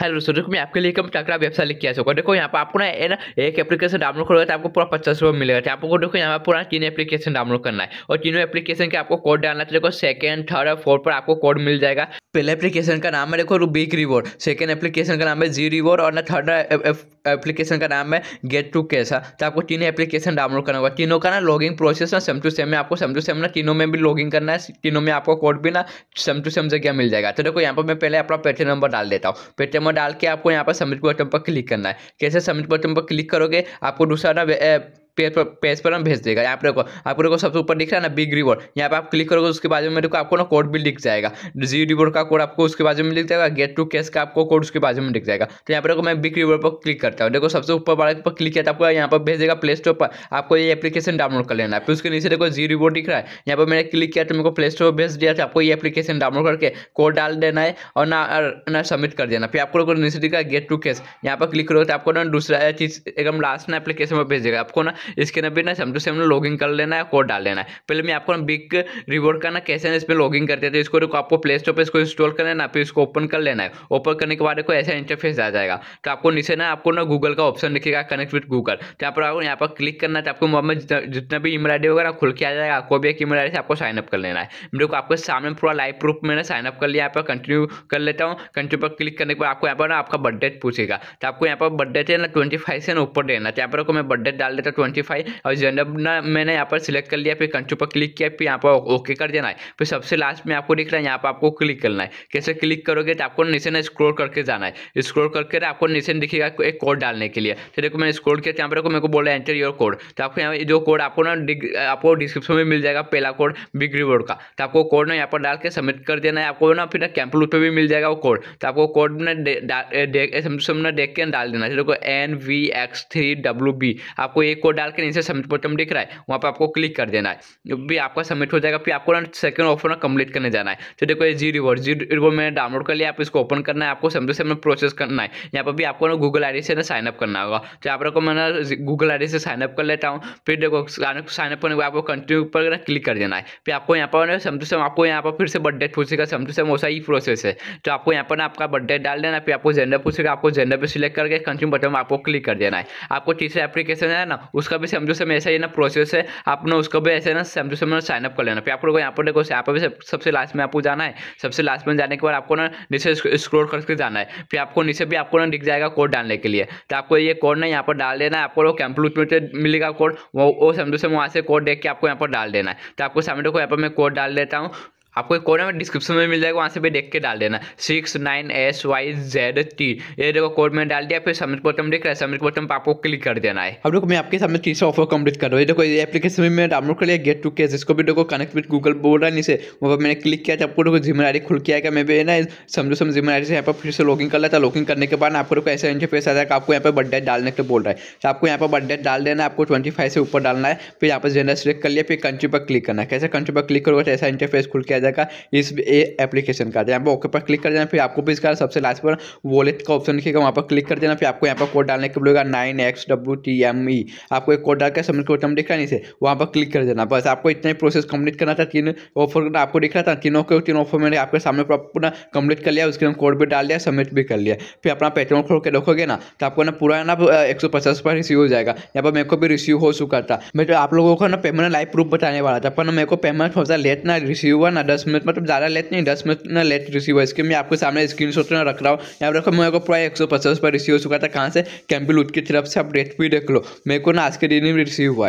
hello दोस्तों देखो मैं आपके लिए कम टकरा व्यवसाय लिख किया सकूँ देखो यहाँ पर आपको ना ना एक एप्लीकेशन डाउनलोड करोगे तो आपको पूरा पचास रुपये मिलेगा तो आपको देखो यहाँ पर पूरा तीन एप्लीकेशन डाउनलोड करना है और तीनों एप्लीकेशन के आपको कोड डालना है तो देखो सेकंड थर्ड और फोर्थ पर आपको कोड मिल जाएगा पहले एप्लीकेशन का नाम है देखो बिग रिवॉर्ड सेकेंड एप्लीकेशन का नाम है जी रिवॉर्ड और ना थर्ड एप्लीकेशन का नाम है गेट टू कैसा तो आपको तीन एप्लीकेशन डाउनलोड करना होगा तीनों का ना लॉगिंग प्रोसेस ना सेम टू सेम में आपको सेम टू सेम ना तीनों में भी लॉगिंग करना है तीनों में आपको कोड भी ना सेम टू सेम जगह मिल जाएगा तो देखो यहाँ पर मैं पहले अपना पेटीएम नंबर डाल देता हूँ पेटी नंबर डाल के आपको यहाँ पर सबमिट बटन पर क्लिक करना है कैसे सबमिट बटन पर क्लिक करोगे आपको दूसरा ना पेज पर पेज पर हम भेज देगा यहाँ पर देखो आप लोग को सबसे ऊपर दिख रहा है ना बिग रिवॉर्ड यहाँ पर आप क्लिक करोगे उसके बाद में देखो आपको ना कोड भी लिख जाएगा जी रिवॉर्ड का कोड आपको उसके बाजू में लिख जाएगा गेट टू कैश का आपको कोड उसके बाद में लिख जाएगा तो यहाँ पर देखो मैं बिग रिवॉर्ड पर क्लिक करता हूँ देखो सबसे ऊपर वाले पर क्लिक किया आपको यहाँ पर भेजेगा प्ले स्टोर पर आपको ये एप्लीकेशन डाउनलोड कर लेना है फिर उसके नीचे देखो जी रिवॉर्ड दिख रहा है यहाँ पर मैंने क्लिक किया तो मेरे को प्ले स्टोर पर भेज दिया था आपको ये एप्लीकेशन डाउनलोड करके कोड डाल देना है और ना ना सबमिट कर देना फिर आप लोगों को नीचे दिखा गेट टू कैश यहाँ पर क्लिक करोगे तो आपको ना दूसरा चीज़ एकदम लास्ट ना एप्लीकेशन पर भेज देगा आपको ना इसके अंदर भी ना सेम टू सेम लॉगिन कर लेना है कोड डाल लेना है पहले मैं आपको बिग रिवॉर्ड का ना कैसे तो ना इसमें लॉगिन करते थे इसको आपको प्ले स्टोर पर इसको इंस्टॉल कर लेना फिर इसको ओपन कर लेना है ओपन करने के बाद देखो ऐसा इंटरफेस आ जाएगा तो आपको नीचे ना आपको ना गूगल का ऑप्शन लिखेगा कनेक्ट विथ गूगल तो यहाँ पर आपको यहाँ पर क्लिक करना है तो आपको मोबाइल में जितना भी ईमेल आई होगा खुल के आ जाएगा आपको भी एक ईमेल आई से आपको साइनअप कर लेना है को आपके सामने पूरा लाइव प्रूफ मैंने साइनअप कर लिया यहाँ पर कंटिन्यू कर लेता हूँ कंटिन्यू पर क्लिक करने के बाद आपको यहाँ पर ना आपका बर्थडे पूछेगा तो आपको यहाँ पर बर्थडे है ना ट्वेंटी फाइव से ना ऊपर देना तो यहाँ पर मैं बर्थडेट डाल देता हूँ फाइव और जनरल मैंने यहाँ पर सिलेक्ट कर लिया फिर कंट्री पर क्लिक किया फिर यहाँ पर ओके कर देना है फिर सबसे लास्ट में आपको दिख रहा है यहाँ पर आपको क्लिक करना है कैसे क्लिक करोगे तो आपको नीचे ना स्क्रोल करके जाना है स्क्रोल करके तो आपको नीचे दिखेगा एक कोड डालने के लिए तो देखो मैंने स्क्रोल किया तो यहाँ पर मेरे को बोला एंटर योर कोड तो आपको यहाँ जो कोड आपको ना आपको डिस्क्रिप्शन में मिल जाएगा पहला कोड बिग रिवॉर्ड का तो आपको कोड ना यहाँ पर डाल के सबमिट कर देना है आपको ना फिर कैंपल पर भी मिल जाएगा वो कोड तो आपको कोड ना देख के डाल देना है तो देखो N V X three W B आपको एक कोड डाल के नीचे सबमिट बटन दिख रहा है वहाँ पर आपको क्लिक कर देना है भी आपका सबमिट हो जाएगा फिर आपको सेकंड ऑफर ना कंप्लीट करने जाना है तो देखो ये जी रिवॉर्ड जी रिवॉर्ड मैंने डाउनलोड कर लिया आप इसको ओपन करना है आपको समझो से प्रोसेस करना है यहाँ पर भी आपको ना गूगल आई से ना साइनअप करना होगा तो आप लोग को मैं गूगल आई से साइनअप कर लेता हूँ फिर देखो साइनअप करने के बाद आपको कंटिन्यू पर क्लिक कर देना है फिर आपको यहाँ पर समझो से आपको यहाँ पर फिर से बर्थडे पूछेगा समझो से वैसा ही प्रोसेस है तो आपको यहाँ पर ना आपका बर्थडे डाल देना फिर आपको जेंडर पूछेगा आपको जेंडर पर सिलेक्ट करके कंटिन्यू बटन आपको क्लिक कर देना है आपको तीसरे एप्लीकेशन है ना उस उसका भी समझो सेम ऐसा ही ना प्रोसेस है आपने उसका भी ऐसे ना समझो सेम मतलब साइनअप कर लेना फिर आप लोग यहाँ पर देखो यहाँ पर भी सबसे लास्ट में आपको जाना है सबसे लास्ट में जाने के बाद आपको ना नीचे स्क्रोल करके जाना है फिर आपको नीचे भी आपको ना दिख जाएगा कोड डालने के लिए तो आपको ये कोड ना यहाँ पर डाल देना है आपको कैंप्लूट में मिलेगा कोड वो वो समझो से वहाँ से कोड देख के आपको यहाँ पर डाल देना है तो आपको सामने को यहाँ पर मैं कोड डाल देता हूँ आपको एक कोड डिस्क्रिप्शन में मिल जाएगा वहाँ से भी देख के डाल देना six nine S Y Z T ये देखो कोड में डाल दिया फिर सबमिट बटन देख रहा है सबमिट बटन पर आपको क्लिक कर देना है अब देखो मैं आपके सामने तीसरा ऑफर कंप्लीट कर रहा हूँ देखो ये एप्लीकेशन में डाउनलोड कर लिया गेट टू कैश इसको भी देखो कनेक्ट विद गूगल बोल रहा है नीचे वहाँ पर मैंने क्लिक किया था आपको देखो जिम्मेदारी खुल किया मैं भी ना समझो समझ आई से यहाँ पर फिर से लॉगिन कर लेता लॉगिन करने के बाद आपको देखो ऐसा इंटरफेस आ जाएगा आपको यहाँ पर बर्थडे डालने के बोल रहा है तो आपको यहाँ पर बर्थडे डाल देना आपको ट्वेंटी फाइव से ऊपर डालना है फिर यहाँ पर जेंडर सेलेक्ट कर लिया फिर कंट्री पर क्लिक करना है कैसे कंट्री पर क्लिक करोगे तो ऐसा इंटरफेस खुल के आ जाएगा इस एप्लीकेशन का यहाँ पर ओके पर क्लिक कर देना फिर आपको भी इसका सबसे लास्ट पर वॉलेट का ऑप्शन लिखेगा वहाँ पर क्लिक कर देना फिर आपको यहाँ पर कोड डालने के बोलेगा nine X W T M E आपको एक कोड डाल के सबमिट कोड दिख रहा नहीं से वहाँ पर क्लिक कर देना बस आपको इतना ही प्रोसेस कंप्लीट करना था तीन ऑफर आपको दिख रहा था तीनों के तीन ऑफर मैंने आपके सामने पूरा कंप्लीट कर लिया उसके हम कोड भी डाल दिया सबमिट भी कर लिया फिर अपना पेट्रोल खोल के रखोगे ना तो आपको ना पूरा ना एक सौ पचास पर रिसीव हो जाएगा यहाँ पर मेरे को भी रिसीव हो चुका था मैं तो आप लोगों को ना पेमेंट लाइव प्रूफ बताने वाला था पर मेरे को पेमेंट थोड़ा लेट ना रिसीव हुआ ना दस मिनट मतलब ज़्यादा लेट नहीं दस मिनट ना लेट रिसीव हुआ इसके मैं आपके सामने स्क्रीन शॉट ना रख रहा हूँ यहाँ रखो मेरे को पूरा एक सौ पचास रुपये रिसीव हो चुका था कहाँ से कैम्बिल की तरफ से आप डेट भी देख लो मेरे को ना आज के दिन ही रिसीव हुआ है